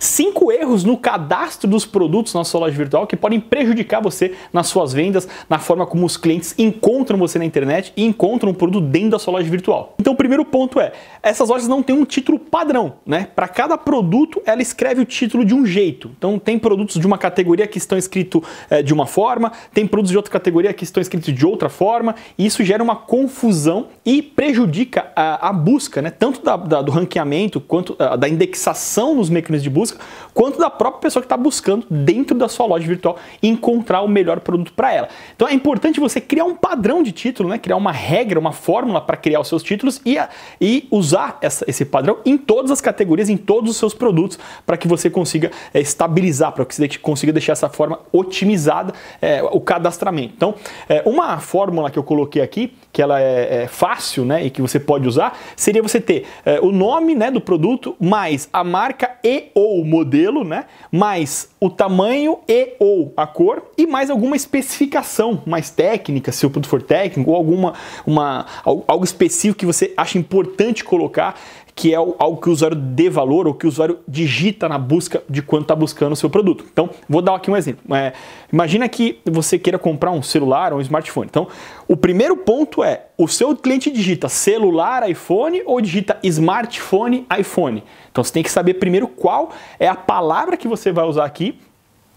cinco erros no cadastro dos produtos na sua loja virtual que podem prejudicar você nas suas vendas, na forma como os clientes encontram você na internet e encontram o produto dentro da sua loja virtual. Então, o primeiro ponto é: essas lojas não têm um título padrão, né? Para cada produto, ela escreve o título de um jeito. Então, tem produtos de uma categoria que estão escritos é, de uma forma, tem produtos de outra categoria que estão escritos de outra forma, e isso gera uma confusão e prejudica a, a busca, né? Tanto da, da, do ranqueamento quanto a, ah, da indexação nos mecanismos de busca busca, quanto da própria pessoa que está buscando dentro da sua loja virtual encontrar o melhor produto para ela. Então é importante você criar um padrão de título, né? criar uma regra, uma fórmula para criar os seus títulos e, e usar essa, esse padrão em todas as categorias, em todos os seus produtos, para que você consiga é, estabilizar, para que você consiga deixar essa forma otimizada é, o cadastramento. Então, é, uma fórmula que eu coloquei aqui, que ela é, é fácil né, e que você pode usar, seria você ter é, o nome né, do produto mais a marca e ou ou modelo, né? Mais o tamanho e ou a cor e mais alguma especificação mais técnica, se o produto for técnico, ou alguma uma, algo específico que você acha importante colocar que é algo que o usuário dê valor ou que o usuário digita na busca de quanto está buscando o seu produto. Então, vou dar aqui um exemplo. É, imagina que você queira comprar um celular ou um smartphone. Então, o primeiro ponto é: o seu cliente digita celular iPhone ou digita smartphone iPhone? Então, você tem que saber primeiro qual é a palavra que você vai usar aqui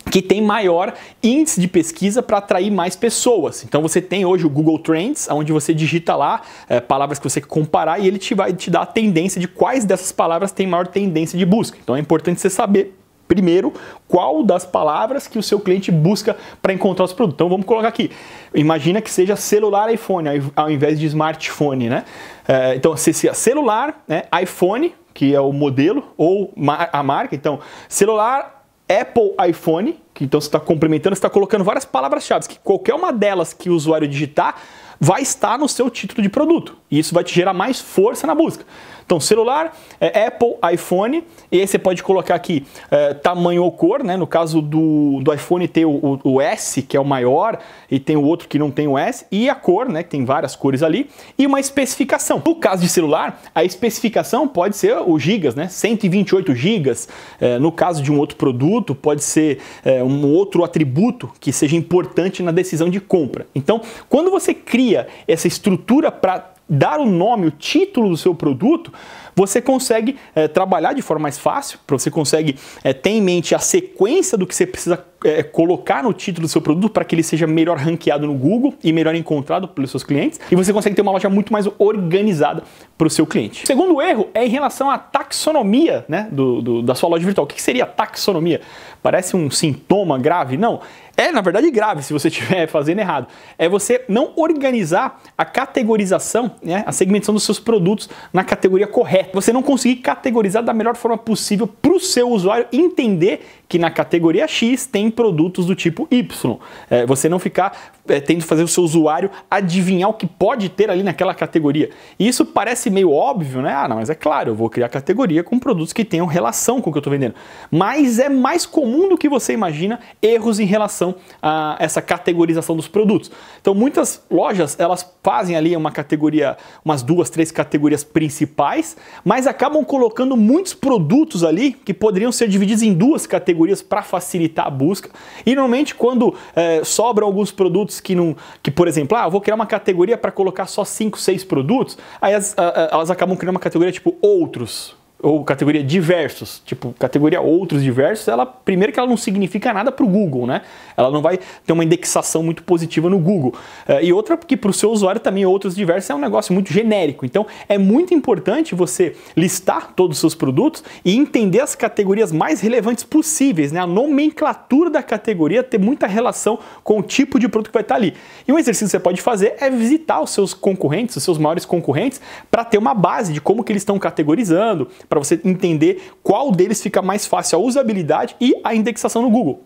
que tem maior índice de pesquisa para atrair mais pessoas. Então você tem hoje o Google Trends, onde você digita lá é, palavras que você quer comparar e ele te vai te dar a tendência de quais dessas palavras tem maior tendência de busca. Então é importante você saber primeiro qual das palavras que o seu cliente busca para encontrar os produtos. Então vamos colocar aqui. Imagina que seja celular iPhone ao invés de smartphone, né? É, então se, é celular, né, iPhone que é o modelo ou a marca, então celular Apple iPhone, que então você está complementando, você está colocando várias palavras-chave, que qualquer uma delas que o usuário digitar vai estar no seu título de produto. E isso vai te gerar mais força na busca. Então, celular, é Apple, iPhone, e aí você pode colocar aqui é, tamanho ou cor, né? No caso do, do iPhone tem o, o, o, S, que é o maior, e tem o outro que não tem o S, e a cor, né? Que tem várias cores ali, e uma especificação. No caso de celular, a especificação pode ser os gigas, né? 128 gigas. É, no caso de um outro produto, pode ser é, um outro atributo que seja importante na decisão de compra. Então, quando você cria essa estrutura para dar o nome, o título do seu produto você consegue é, trabalhar de forma mais fácil, você consegue é, ter em mente a sequência do que você precisa é, colocar no título do seu produto para que ele seja melhor ranqueado no Google e melhor encontrado pelos seus clientes, e você consegue ter uma loja muito mais organizada para o seu cliente. O segundo erro é em relação à taxonomia né, do, do, da sua loja virtual. O que seria taxonomia? Parece um sintoma grave? Não. É, na verdade, grave se você estiver fazendo errado. É você não organizar a categorização, né, a segmentação dos seus produtos na categoria correta. É você não conseguir categorizar da melhor forma possível para o seu usuário entender que na categoria X tem produtos do tipo Y. É, você não ficar é, tendo fazer o seu usuário adivinhar o que pode ter ali naquela categoria. E isso parece meio óbvio, né? Ah, não, mas é claro, eu vou criar categoria com produtos que tenham relação com o que eu estou vendendo. Mas é mais comum do que você imagina erros em relação a essa categorização dos produtos. Então, muitas lojas elas fazem ali uma categoria, umas duas, três categorias principais, mas acabam colocando muitos produtos ali que poderiam ser divididos em duas categorias categorias para facilitar a busca. E normalmente quando é, sobram alguns produtos que não, que por exemplo, ah, vou criar uma categoria para colocar só 5, 6 produtos, aí as, a, elas acabam criando uma categoria tipo outros, ou categoria diversos, tipo categoria outros diversos, ela primeiro que ela não significa nada para o Google, né? Ela não vai ter uma indexação muito positiva no Google. É, e outra porque para o seu usuário também outros diversos é um negócio muito genérico. Então é muito importante você listar todos os seus produtos e entender as categorias mais relevantes possíveis, né? A nomenclatura da categoria ter muita relação com o tipo de produto que vai estar ali. E um exercício que você pode fazer é visitar os seus concorrentes, os seus maiores concorrentes, para ter uma base de como que eles estão categorizando para você entender qual deles fica mais fácil a usabilidade e a indexação no Google.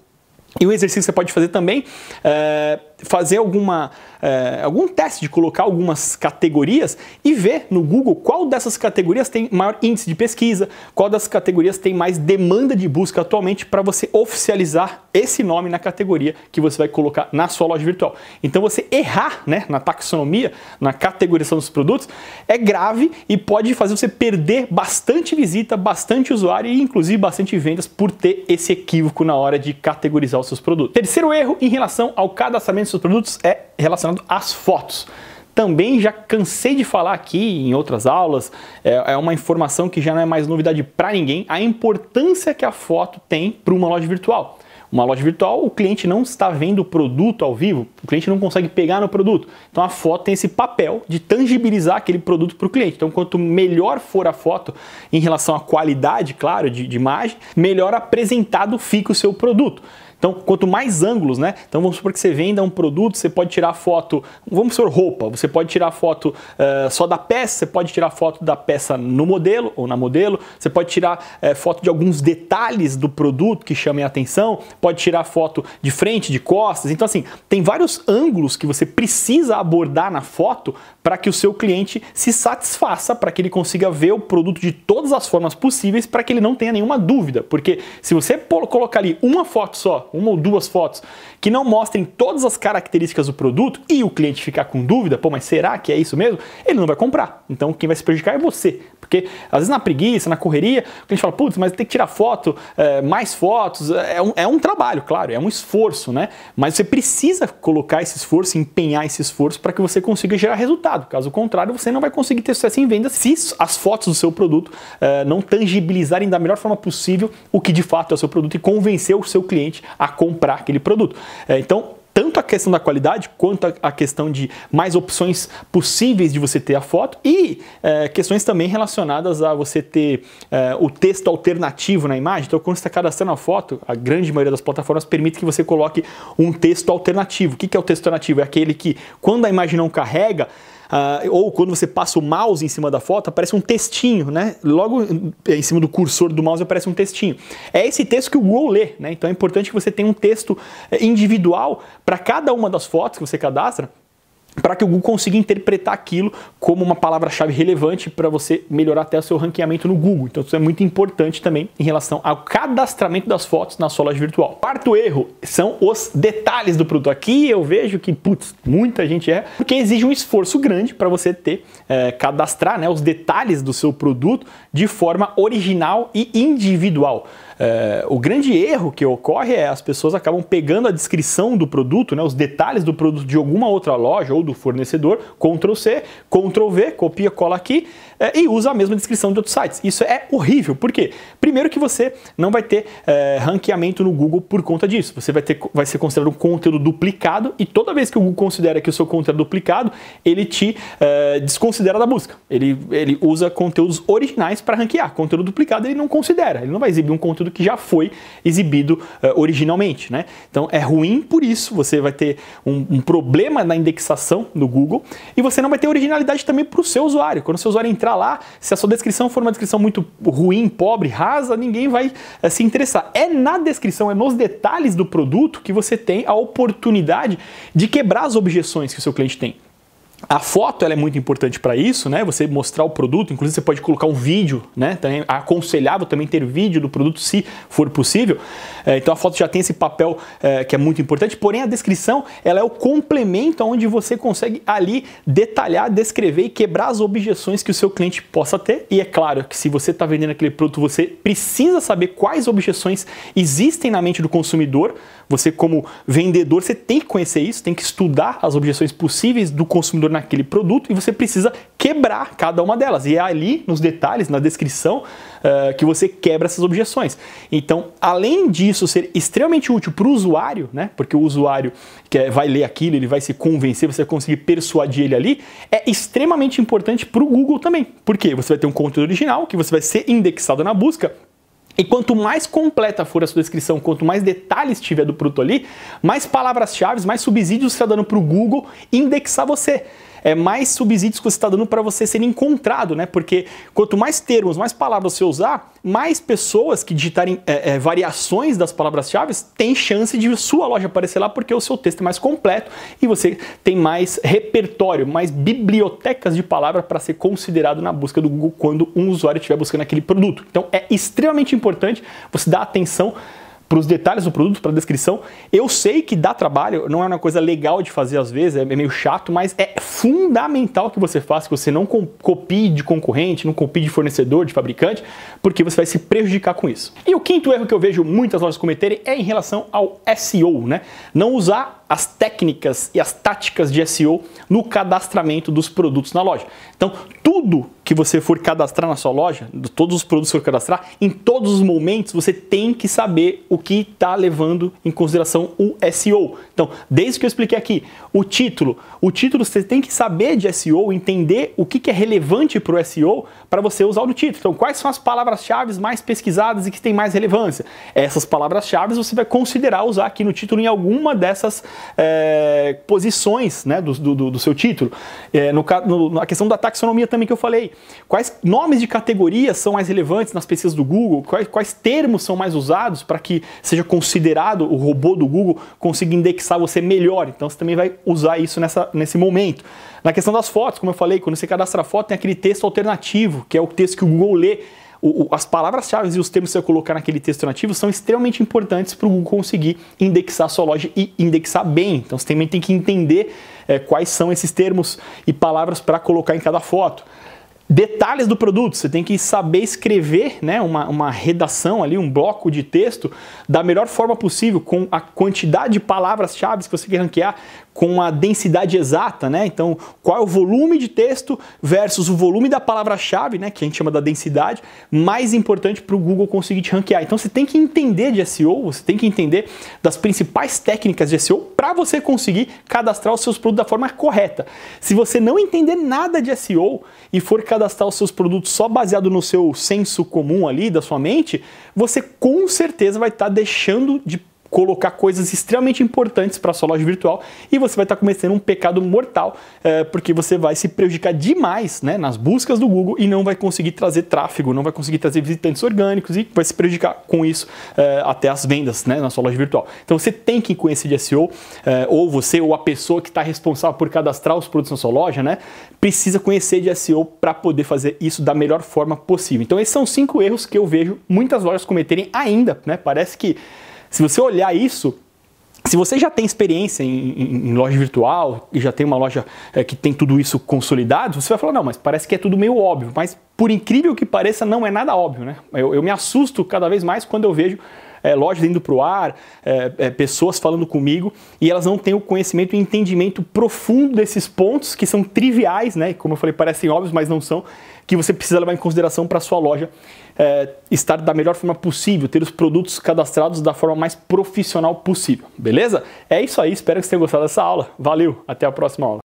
E um exercício que você pode fazer também é, fazer alguma, é, algum teste de colocar algumas categorias e ver no Google qual dessas categorias tem maior índice de pesquisa, qual das categorias tem mais demanda de busca atualmente para você oficializar esse nome na categoria que você vai colocar na sua loja virtual. Então você errar né, na taxonomia, na categorização dos produtos, é grave e pode fazer você perder bastante visita, bastante usuário e inclusive bastante vendas por ter esse equívoco na hora de categorizar os seus produtos. Terceiro erro em relação ao cadastramento posicionamento produtos é relacionado às fotos. Também já cansei de falar aqui em outras aulas, é, é uma informação que já não é mais novidade para ninguém, a importância que a foto tem para uma loja virtual. Uma loja virtual, o cliente não está vendo o produto ao vivo, o cliente não consegue pegar no produto. Então a foto tem esse papel de tangibilizar aquele produto para o cliente. Então, quanto melhor for a foto em relação à qualidade, claro, de, de imagem, melhor apresentado fica o seu produto. Então, quanto mais ângulos, né? Então, vamos supor que você venda um produto, você pode tirar foto, vamos supor roupa, você pode tirar foto uh, só da peça, você pode tirar foto da peça no modelo ou na modelo, você pode tirar uh, foto de alguns detalhes do produto que chamem a atenção, pode tirar foto de frente, de costas. Então, assim, tem vários ângulos que você precisa abordar na foto para que o seu cliente se satisfaça, para que ele consiga ver o produto de todas as formas possíveis, para que ele não tenha nenhuma dúvida. Porque se você colocar ali uma foto só uma ou duas fotos, que não mostrem todas as características do produto e o cliente ficar com dúvida, pô, mas será que é isso mesmo? Ele não vai comprar. Então quem vai se prejudicar é você. Porque às vezes na preguiça, na correria, a gente fala, putz, mas tem que tirar foto, é, mais fotos. É um, é um trabalho, claro, é um esforço, né? Mas você precisa colocar esse esforço, empenhar esse esforço para que você consiga gerar resultado. Caso contrário, você não vai conseguir ter sucesso em vendas se as fotos do seu produto é, não tangibilizarem da melhor forma possível o que de fato é o seu produto e convencer o seu cliente a comprar aquele produto. É, então, tanto a questão da qualidade quanto a questão de mais opções possíveis de você ter a foto e é, questões também relacionadas a você ter é, o texto alternativo na imagem. Então, quando você está cadastrando a foto, a grande maioria das plataformas permite que você coloque um texto alternativo. O que é o texto alternativo? É aquele que, quando a imagem não carrega, Uh, ou quando você passa o mouse em cima da foto, aparece um textinho, né? Logo em cima do cursor do mouse aparece um textinho. É esse texto que o Google lê, né? Então é importante que você tenha um texto eh, individual para cada uma das fotos que você cadastra para que o Google consiga interpretar aquilo como uma palavra-chave relevante para você melhorar até o seu ranqueamento no Google. Então isso é muito importante também em relação ao cadastramento das fotos na sua loja virtual. Quarto erro são os detalhes do produto. Aqui eu vejo que, putz, muita gente é porque exige um esforço grande para você ter, é, cadastrar né, os detalhes do seu produto de forma original e individual. É, o grande erro que ocorre é as pessoas acabam pegando a descrição do produto, né, os detalhes do produto de alguma outra loja ou do fornecedor, Ctrl C, Ctrl V, copia, cola aqui, é, e usa a mesma descrição de outros sites. Isso é horrível, por quê? Primeiro que você não vai ter é, ranqueamento no Google por conta disso. Você vai, ter, vai ser considerado um conteúdo duplicado e toda vez que o Google considera que o seu conteúdo é duplicado, ele te é, desconsidera da busca. Ele, ele usa conteúdos originais para ranquear. Conteúdo duplicado ele não considera, ele não vai exibir um conteúdo que já foi exibido é, originalmente. Né? Então é ruim por isso, você vai ter um, um problema na indexação no Google e você não vai ter originalidade também para o seu usuário. Quando o seu usuário entrar entrar lá, se a sua descrição for uma descrição muito ruim, pobre, rasa, ninguém vai é, se interessar. É na descrição, é nos detalhes do produto que você tem a oportunidade de quebrar as objeções que o seu cliente tem. A foto ela é muito importante para isso, né? Você mostrar o produto, inclusive você pode colocar um vídeo, né? Também é aconselhável também ter vídeo do produto se for possível. É, então a foto já tem esse papel é, que é muito importante. Porém a descrição ela é o complemento onde você consegue ali detalhar, descrever e quebrar as objeções que o seu cliente possa ter. E é claro que se você está vendendo aquele produto, você precisa saber quais objeções existem na mente do consumidor. Você como vendedor você tem que conhecer isso, tem que estudar as objeções possíveis do consumidor consumidor naquele produto e você precisa quebrar cada uma delas. E é ali nos detalhes, na descrição, uh, que você quebra essas objeções. Então, além disso ser extremamente útil para o usuário, né? Porque o usuário que é, vai ler aquilo, ele vai se convencer, você vai conseguir persuadir ele ali, é extremamente importante para o Google também. Por quê? Você vai ter um conteúdo original que você vai ser indexado na busca e quanto mais completa for a sua descrição, quanto mais detalhes tiver do produto ali, mais palavras-chave, mais subsídios você está dando para o Google indexar você é mais subsídios que você está dando para você ser encontrado, né? Porque quanto mais termos, mais palavras você usar, mais pessoas que digitarem é, é, variações das palavras-chave têm chance de sua loja aparecer lá porque o seu texto é mais completo e você tem mais repertório, mais bibliotecas de palavra para ser considerado na busca do Google quando um usuário estiver buscando aquele produto. Então é extremamente importante você dar atenção para os detalhes do produto, para a descrição. Eu sei que dá trabalho, não é uma coisa legal de fazer às vezes, é meio chato, mas é fundamental que você faça, que você não copie de concorrente, não copie de fornecedor, de fabricante, porque você vai se prejudicar com isso. E o quinto erro que eu vejo muitas lojas cometerem é em relação ao SEO, né? Não usar as técnicas e as táticas de SEO no cadastramento dos produtos na loja. Então, tudo que você for cadastrar na sua loja, todos os produtos que for cadastrar, em todos os momentos você tem que saber o que está levando em consideração o SEO. Então, desde que eu expliquei aqui, o título, o título você tem que saber de SEO, entender o que, que é relevante para o SEO para você usar no título. Então, quais são as palavras-chave mais pesquisadas e que têm mais relevância? Essas palavras-chave você vai considerar usar aqui no título em alguma dessas é, posições né, do, do, do seu título. É, no, no, na questão da taxonomia também que eu falei. Quais nomes de categorias são mais relevantes nas pesquisas do Google? Quais, quais termos são mais usados para que seja considerado o robô do Google consiga indexar você melhor? Então você também vai usar isso nessa, nesse momento. Na questão das fotos, como eu falei, quando você cadastra a foto, tem aquele texto alternativo, que é o texto que o Google lê o, as palavras-chave e os termos que você colocar naquele texto nativo são extremamente importantes para o Google conseguir indexar a sua loja e indexar bem. Então você também tem que entender é, quais são esses termos e palavras para colocar em cada foto. Detalhes do produto, você tem que saber escrever né, uma, uma redação ali, um bloco de texto da melhor forma possível, com a quantidade de palavras-chave que você quer ranquear, com a densidade exata, né? Então, qual é o volume de texto versus o volume da palavra-chave, né? Que a gente chama da densidade, mais importante para o Google conseguir te ranquear. Então, você tem que entender de SEO, você tem que entender das principais técnicas de SEO para você conseguir cadastrar os seus produtos da forma correta. Se você não entender nada de SEO e for cadastrar os seus produtos só baseado no seu senso comum ali da sua mente, você com certeza vai estar tá deixando de colocar coisas extremamente importantes para sua loja virtual e você vai estar tá cometendo um pecado mortal, é, porque você vai se prejudicar demais né, nas buscas do Google e não vai conseguir trazer tráfego, não vai conseguir trazer visitantes orgânicos e vai se prejudicar com isso é, até as vendas né, na sua loja virtual. Então você tem que conhecer de SEO, é, eh, ou você ou a pessoa que está responsável por cadastrar os produtos na sua loja, né, precisa conhecer de SEO para poder fazer isso da melhor forma possível. Então esses são cinco erros que eu vejo muitas lojas cometerem ainda, né? Parece que se você olhar isso, se você já tem experiência em, em, em, loja virtual e já tem uma loja é, que tem tudo isso consolidado, você vai falar, não, mas parece que é tudo meio óbvio. Mas por incrível que pareça, não é nada óbvio, né? Eu, eu me assusto cada vez mais quando eu vejo é, lojas indo para o ar, é, é, pessoas falando comigo, e elas não têm o conhecimento e entendimento profundo desses pontos que são triviais, né? Como eu falei, parecem óbvios, mas não são, que você precisa levar em consideração para sua loja é, estar da melhor forma possível, ter os produtos cadastrados da forma mais profissional possível, beleza? É isso aí, espero que você tenham gostado dessa aula. Valeu, até a próxima aula.